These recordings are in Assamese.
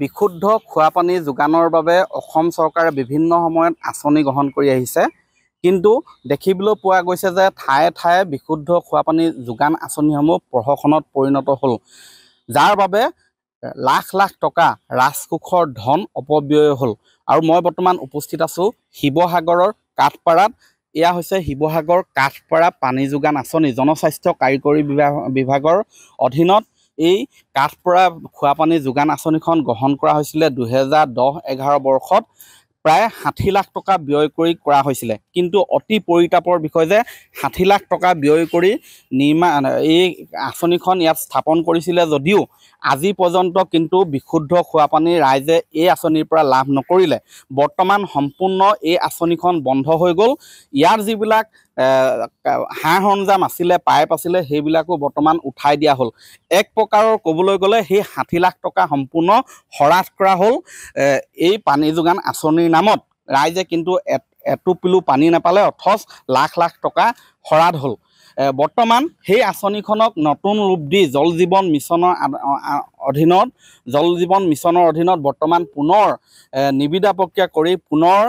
বিশুদ্ধ খোৱা পানী যোগানৰ বাবে অসম চৰকাৰে বিভিন্ন সময়ত আঁচনি গ্ৰহণ কৰি আহিছে কিন্তু দেখিবলৈ পোৱা গৈছে যে ঠায়ে ঠায়ে বিশুদ্ধ খোৱা পানী যোগান আঁচনিসমূহ প্ৰশাসনত পৰিণত হ'ল যাৰ বাবে লাখ লাখ টকা ৰাজকোষৰ ধন অপব্যয় হ'ল আৰু মই বৰ্তমান উপস্থিত আছোঁ শিৱসাগৰৰ কাঠপাৰাত এয়া হৈছে শিৱসাগৰ কাঠপাৰা পানী যোগান আঁচনি জনস্বাস্থ্য কাৰিকৰী বিভাগৰ অধীনত এই কাঠ কাঠপৰা খোৱাপানী যোগান আঁচনিখন গ্ৰহণ কৰা হৈছিলে দুহেজাৰ দহ এঘাৰ বৰ্ষত প্ৰায় ষাঠি লাখ টকা ব্যয় কৰি কৰা হৈছিলে কিন্তু অতি পৰিতাপৰ বিষয় যে ষাঠি লাখ টকা ব্যয় কৰি নিৰ্মাণ এই আঁচনিখন ইয়াত স্থাপন কৰিছিলে যদিও আজি পৰ্যন্ত কিন্তু বিশুদ্ধ খোৱাপানী ৰাইজে এই আঁচনিৰ পৰা লাভ নকৰিলে বৰ্তমান সম্পূৰ্ণ এই আঁচনিখন বন্ধ হৈ গ'ল ইয়াৰ যিবিলাক হাঁহ সৰঞ্জাম আছিলে পাইপ আছিলে সেইবিলাকো বৰ্তমান উঠাই দিয়া হ'ল এক প্ৰকাৰৰ ক'বলৈ গ'লে সেই ষাঠি লাখ টকা সম্পূৰ্ণ হ্ৰাস কৰা হ'ল এই পানী যোগান আঁচনিৰ নামত ৰাইজে কিন্তু এটুপিলো পানী নাপালে অথচ লাখ লাখ টকা হৰাধ হ'ল বৰ্তমান সেই আঁচনিখনক নতুন ৰূপ দি জল জীৱন মিছনৰ অধীনত জল জীৱন মিছনৰ অধীনত বৰ্তমান পুনৰ নিবিদা প্ৰক্ৰিয়া কৰি পুনৰ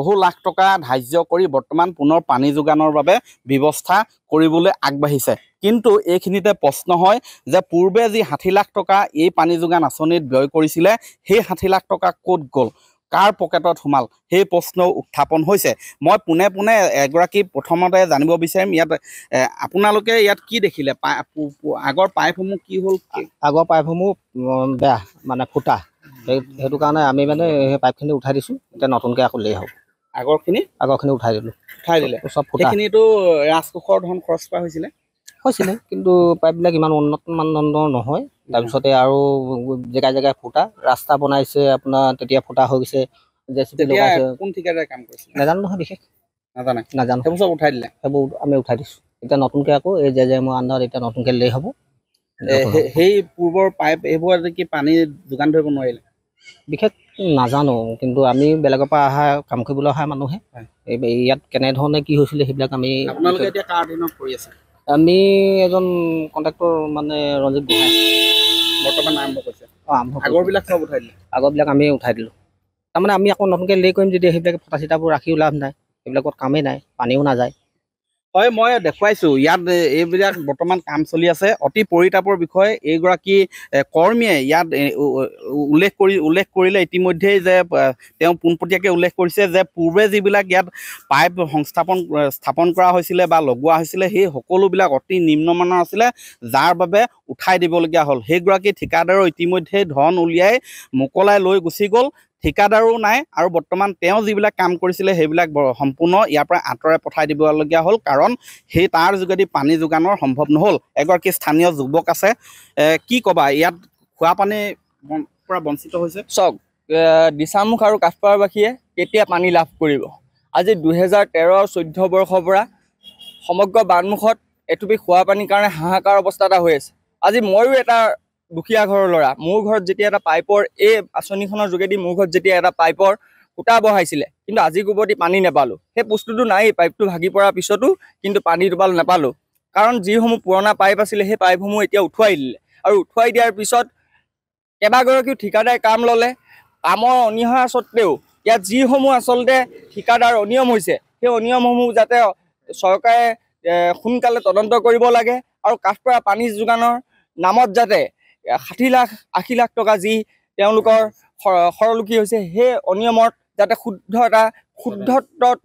বহু লাখ টকা ধাৰ্য কৰি বৰ্তমান পুনৰ পানী যোগানৰ বাবে ব্যৱস্থা কৰিবলৈ আগবাঢ়িছে কিন্তু এইখিনিতে প্ৰশ্ন হয় যে পূৰ্বে যি ষাঠি লাখ টকা এই পানী যোগান আঁচনিত ব্যয় কৰিছিলে সেই ষাঠি লাখ টকা ক'ত গ'ল কাৰ পকেটত সোমাল সেই প্ৰশ্ন উত্থাপন হৈছে মই পোনে পোনে এগৰাকী প্ৰথমতে জানিব বিচাৰিম ইয়াত আপোনালোকে ইয়াত কি দেখিলে আগৰ পাইপসমূহ কি হ'ল আগৰ পাইপসমূহ বেয়া মানে ফুটা সেইটো কাৰণে আমি মানে সেই পাইপখিনি উঠাই দিছোঁ এতিয়া নতুনকৈ আকৌ লৈ আহক আগৰখিনি আগৰখিনি উঠাই দিলোঁ উঠাই দিলে চব সেইখিনিতো ৰাজকোষৰ ধন খৰচ কৰা হৈছিলে হৈছিলে কিন্তু পাইপবিলাক ইমান উন্নত মানদণ্ডৰ নহয় তাৰপিছতে আৰু জেগাই জেগাই ফুটা ৰাস্তা বনাইছে আপোনাৰ তেতিয়া ফুটা হৈ গৈছে আমি উঠাই দিছোঁ এতিয়া নতুনকৈ আকৌ এই জে জে এমৰ আণ্ডাৰত এতিয়া নতুনকৈ লে হ'ব সেই পূৰ্বৰ পাইপ এইবোৰ কি পানী যোগান ধৰিব নোৱাৰিলে বিশেষ নাজানো কিন্তু আমি বেলেগৰ পৰা অহা কাম কৰিবলৈ অহা মানুহে ইয়াত কেনেধৰণে কি হৈছিলে সেইবিলাক আমি আমি এজন কণ্ট্ৰেক্টৰ মানে ৰঞ্জিত গোহাঁই বৰ্তমান আৰম্ভ কৰিছে অঁ আৰম্ভ আগৰবিলাক চব উঠাই দিলোঁ আগৰবিলাক আমি উঠাই দিলোঁ তাৰমানে আমি আকৌ নতুনকৈ লে কৰিম যদি সেইবিলাক ফটা চিটাবোৰ ৰাখি লাভ নাই সেইবিলাকত কামেই নাই পানীও নাযায় হয় মই দেখুৱাইছোঁ ইয়াত এইবিলাক বৰ্তমান কাম চলি আছে অতি পৰিতাপৰ বিষয়ে এইগৰাকী কৰ্মীয়ে ইয়াত উল্লেখ কৰি উল্লেখ কৰিলে ইতিমধ্যেই যে তেওঁ পোনপটীয়াকৈ উল্লেখ কৰিছে যে পূৰ্বে যিবিলাক ইয়াত পাইপ সংস্থাপন স্থাপন কৰা হৈছিলে বা লগোৱা হৈছিলে সেই সকলোবিলাক অতি নিম্নমানৰ আছিলে যাৰ বাবে উঠাই দিবলগীয়া হ'ল সেইগৰাকী ঠিকাদাৰৰ ইতিমধ্যেই ধন উলিয়াই মোকলাই লৈ গুচি গ'ল ঠিকাদাৰো নাই আৰু বৰ্তমান তেওঁ যিবিলাক কাম কৰিছিলে সেইবিলাক সম্পূৰ্ণ ইয়াৰ পৰা আঁতৰাই পঠাই দিবলগীয়া হ'ল কাৰণ সেই তাৰ যোগেদি পানী যোগানৰ সম্ভৱ নহ'ল এগৰাকী স্থানীয় যুৱক আছে কি ক'বা ইয়াত খোৱা পানী পৰা বঞ্চিত হৈছে চাওক দিচামুখ আৰু কাঠপাৰবাসীয়ে কেতিয়া পানী লাভ কৰিব আজি দুহেজাৰ তেৰ চৈধ্য বৰ্ষৰ পৰা সমগ্ৰ বানমুখত এটুপি খোৱা পানীৰ কাৰণে হাহাকাৰ অৱস্থা এটা হৈ আছে আজি ময়ো এটা দুখীয়া ঘৰৰ ল'ৰা মোৰ ঘৰত যেতিয়া এটা পাইপৰ এই আঁচনিখনৰ যোগেদি মোৰ ঘৰত যেতিয়া এটা পাইপৰ সূতা বহাইছিলে কিন্তু আজি গোবতি পানী নেপালোঁ সেই বস্তুটো নাই পাইপটো ভাগি পৰাৰ পিছতো কিন্তু পানী দুপাল নেপালোঁ কাৰণ যিসমূহ পুৰণা পাইপ আছিলে সেই পাইপসমূহ এতিয়া উঠুৱাই দিলে আৰু উঠুৱাই দিয়াৰ পিছত কেইবাগৰাকীও ঠিকাদাৰে কাম ল'লে কামৰ অনিহা স্বত্বেও ইয়াত যিসমূহ আচলতে ঠিকাদাৰ অনিয়ম হৈছে সেই অনিয়মসমূহ যাতে চৰকাৰে সোনকালে তদন্ত কৰিব লাগে আৰু কাঠপৰা পানী যোগানৰ নামত যাতে ষাঠি লাখ আশী লাখ টকা যি তেওঁলোকৰ সৰলুকী হৈছে সেই অনিয়মত যাতে শুদ্ধ এটা শুদ্ধ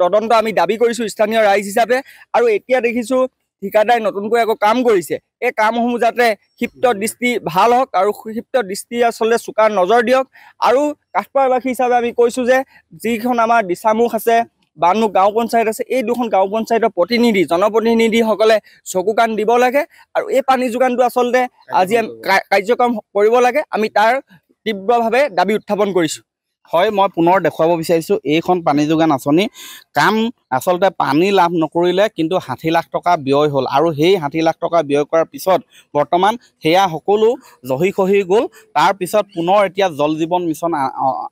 তদন্ত আমি দাবী কৰিছোঁ স্থানীয় ৰাইজ হিচাপে আৰু এতিয়া দেখিছোঁ ঠিকাদাৰে নতুনকৈ আকৌ কাম কৰিছে এই কামসমূহ যাতে ক্ষিপ্ত দৃষ্টি ভাল হওক আৰু ক্ষিপ্ত দৃষ্টি আচলতে চোকাৰ নজৰ দিয়ক আৰু কাঠপাৰবাসী হিচাপে আমি কৈছোঁ যে যিখন আমাৰ দিচামুখ আছে বানু গাঁও পঞ্চায়ত আছে এই দুখন গাঁও পঞ্চায়তৰ প্ৰতিনিধি জনপ্ৰতিনিধিসকলে চকু কাণ দিব লাগে আৰু এই পানী যোগানটো আচলতে আজি আমি কাৰ্যক্ৰম কৰিব লাগে আমি তাৰ তীব্ৰভাৱে দাবী উত্থাপন কৰিছোঁ হয় মই পুনৰ দেখুৱাব বিচাৰিছোঁ এইখন পানী যোগান আঁচনি কাম আচলতে পানী লাভ নকৰিলে কিন্তু ষাঠি লাখ টকা ব্যয় হ'ল আৰু সেই ষাঠি লাখ টকা ব্যয় কৰাৰ পিছত বৰ্তমান সেয়া সকলো জহি খহি গ'ল তাৰপিছত পুনৰ এতিয়া জল জীৱন মিছন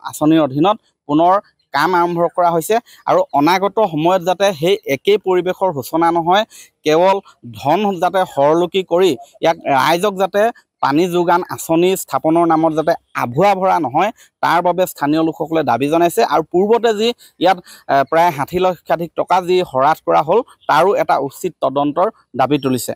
আঁচনিৰ অধীনত পুনৰ কাম আৰম্ভ কৰা হৈছে আৰু অনাগত সময়ত যাতে সেই একেই পৰিৱেশৰ সূচনা নহয় কেৱল ধন যাতে সৰলুকি কৰি ইয়াক ৰাইজক যাতে পানী যোগান আঁচনি স্থাপনৰ নামত যাতে আভুৱা ভৰা নহয় তাৰ বাবে স্থানীয় লোকসকলে দাবী জনাইছে আৰু পূৰ্বতে যি ইয়াত প্ৰায় ষাঠি লক্ষাধিক টকা যি হ্ৰাস কৰা হ'ল তাৰো এটা উচিত তদন্তৰ দাবী তুলিছে